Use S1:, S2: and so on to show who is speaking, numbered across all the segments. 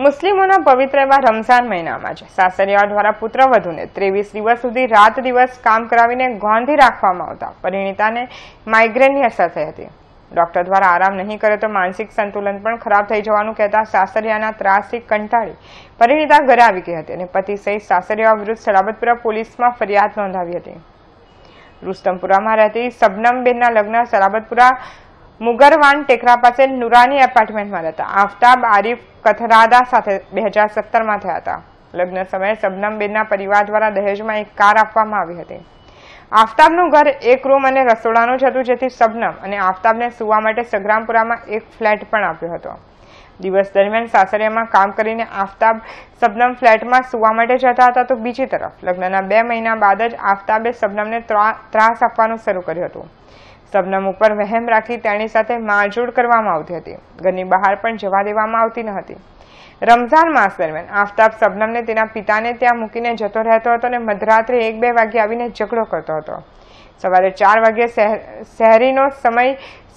S1: મુસ્લિમોના પવિત્ર એવા રમઝાન મહિનામાં છે સાસરિયા દ્વારા પુત્ર વધુને ત્રેવીસ દિવસ સુધી રાત દિવસ કામ કરાવીને ગોંધી રાખવામાં આવતા પરિણીતાને માઇગ્રેનની અસર થઈ હતી ડોક્ટર દ્વારા આરામ નહીં કરે તો માનસિક સંતુલન પણ ખરાબ થઈ જવાનું કહેતા સાસરિયાના ત્રાસથી કંટાળી પરિણીતા ઘરે આવી ગઈ હતી અને પતિ સહિત સાસરિયા વિરુદ્ધ સલાબતપુરા પોલીસમાં ફરિયાદ નોંધાવી હતી રુસ્તમપુરામાં રહેતી સબનમબેનના લગ્ન સલાબતપુરા મુગરવાન ટેકરા પાસે નુરાની એપાર્ટમેન્ટમાં રહેતા આફતાબ આરીફ કથરાદા સાથે બે હજાર સત્તરમાં થયા હતા લગ્ન સમયે સબનમબેનના પરિવાર દ્વારા દહેજમાં એક કાર આપવામાં આવી હતી આફતાબનું ઘર એક રૂમ અને રસોડાનું જ હતું જેથી સબનમ અને આફતાબને સુવા માટે સગ્રામપુરામાં એક ફ્લેટ પણ આપ્યો હતો દિવસ દરમિયાન સાસરિયામાં કામ કરીને આફતાબ સબનમ ફ્લેટમાં સુવા માટે જતા હતા તો બીજી તરફ લગ્નના બે મહિના બાદ જ આફતાબે સબનમને ત્રાસ આપવાનું શરૂ કર્યું હતું સબનમ ઉપર વહેમ રાખી તેણી સાથે મારઝોડ કરવામાં આવતી હતી ઘરની બહાર પણ જવા દેવામાં આવતી ન હતી રમઝાન માસ દરમિયાન આફતાબ સબનમને તેના પિતાને ત્યાં મૂકીને જતો રહેતો હતો અને મધરાત્રે એક બે વાગે આવીને ઝઘડો કરતો હતો સવારે ચાર વાગે શહેરીનો સમય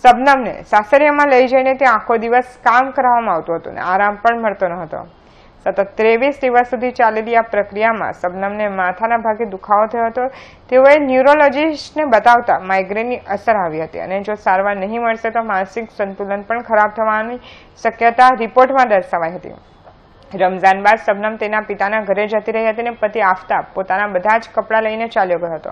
S1: સબનમને સાસરિયામાં લઈ જઈને ત્યાં આખો દિવસ કામ કરાવવામાં આવતું હતું અને આરામ પણ મળતો ન હતો સતત ત્રેવીસ દિવસ સુધી ચાલેલી આ પ્રક્રિયામાં સબનમને માથાના ભાગે દુખાવો થયો હતો તેઓએ ન્યુરોલોજીસ્ટને બતાવતા માઇગ્રેનની અસર આવી હતી અને જો સારવાર નહીં મળશે તો માનસિક સંતુલન પણ ખરાબ થવાની શક્યતા રિપોર્ટમાં દર્શાવાઈ હતી રમઝાન બાદ શબનમ તેના પિતાના ઘરે જતી રહી હતી અને પતિ આફતાબ પોતાના બધા જ કપડાં લઈને ચાલ્યો ગયો હતો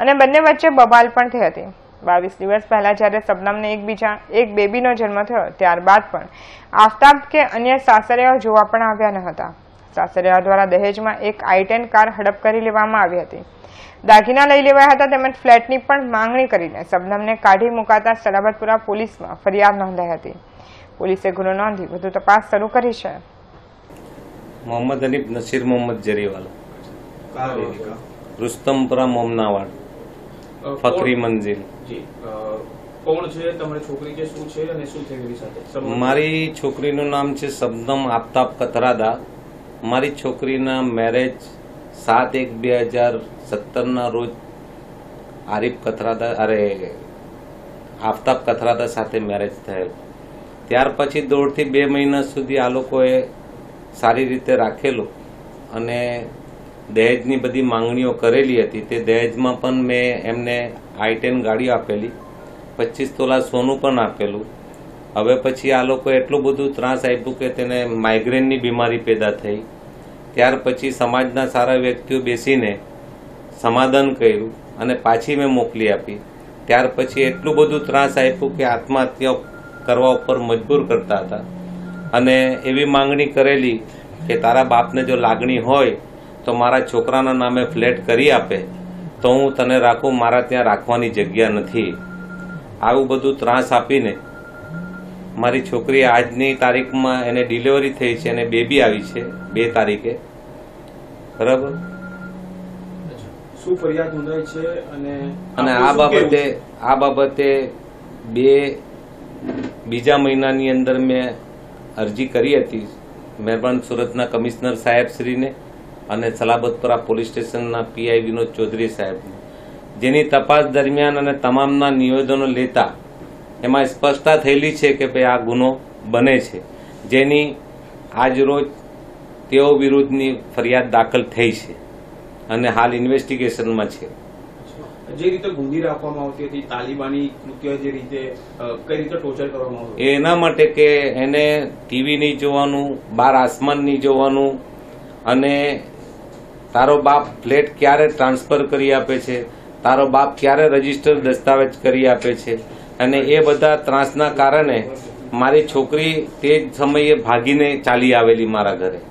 S1: અને બંને વચ્ચે બબાલ પણ થઈ હતી બાવીસ દિવસ પહેલાં જ્યારે શબનમને એકબીજા એક બેબીનો જન્મ થયો ત્યારબાદ પણ આફતાબ કે અન્ય સાસરિયાઓ જોવા પણ આવ્યા ન હતા સાસરિયાઓ દ્વારા દહેજમાં એક આઈટેન કાર હડપ કરી લેવામાં આવી હતી દાગીના લઈ લેવાયા હતા તેમજ ફ્લેટની પણ માંગણી કરીને શબનમને કાઢી મુકાતા સલાબતપુરા પોલીસમાં ફરિયાદ નોંધાઈ હતી પોલીસે ગુનો નોંધી વધુ તપાસ શરૂ કરી છે
S2: મોહમ્મદ અલીફ નસીર મોહમ્મદ જરીવાલા રુસ્તમપુરા મોમનાવાડ ફકરી મંજિલ કોણ છે તમારી છોકરી કે શું છે અને શું થયું સાથે મારી છોકરીનું નામ છે શબનમ આફતાબ કતરાદા મારી છોકરીના મેરેજ સાત એક બે હજાર સત્તરના રોજ આરીફ કથરાદા અરે આફતાબ કથરાદા સાથે મેરેજ થયેલ ત્યાર પછી દોઢથી બે મહિના સુધી આ લોકોએ સારી રીતે રાખેલું અને દહેજની બધી માંગણીઓ કરેલી હતી તે દહેજમાં પણ મેં એમને આઈ ટેન ગાડી આપેલી પચીસ તોલા સોનું પણ આપેલું હવે પછી આ લોકો એટલું બધું ત્રાસ આપ્યું કે તેને માઇગ્રેનની બીમારી પેદા થઈ ત્યાર પછી સમાજના સારા વ્યક્તિઓ બેસીને સમાધાન કર્યું અને પાછી મેં મોકલી આપી ત્યાર પછી એટલું બધું ત્રાસ આપ્યું કે આત્મહત્યા કરવા ઉપર મજબૂર કરતા હતા અને એવી માંગણી કરેલી કે તારા બાપને જો લાગણી હોય તો મારા છોકરાના નામે ફ્લેટ કરી આપે તો હું તને રાખું મારા ત્યાં રાખવાની જગ્યા નથી આવું બધું ત્રાસ આપીને મારી છોકરી આજની તારીખમાં એને ડિલિવરી થઈ છે અને બેબી આવી છે બે તારીખે બરાબર અને આ બાબતે આ બાબતે બે બીજા મહિનાની અંદર મેં અરજી કરી હતી મહેરબાન સુરતના કમિશનર સાહેબ શ્રીને અને સલાબતપુરા પોલીસ સ્ટેશનના પીઆઈ વિનોદ ચૌધરી સાહેબ જેની તપાસ દરમિયાન અને તમામના નિવેદનો લેતા એમાં સ્પષ્ટતા થયેલી છે કે ભાઈ આ ગુનો બને છે જેની આજરોજ તેઓ વિરુદ્ધની ફરિયાદ દાખલ થઈ છે અને હાલ ઇન્વેસ્ટિગેશનમાં છે જે રીતે ગુંદી રાખવામાં આવતી હતી તાલિબાની કૃત્ય જે રીતે કઈ રીતે ટોર્ચર કરવામાં આવતું એના માટે કે એને ટીવી નહીં જોવાનું બાર આસમાન નહીં જોવાનું અને તારો બાપ ફ્લેટ ક્યારે ટ્રાન્સફર કરી આપે છે તારો બાપ ક્યારે રજીસ્ટર દસ્તાવેજ કરી આપે છે અને એ બધા ત્રાસના કારણે મારી છોકરી તે જ સમયે ભાગીને ચાલી આવેલી મારા ઘરે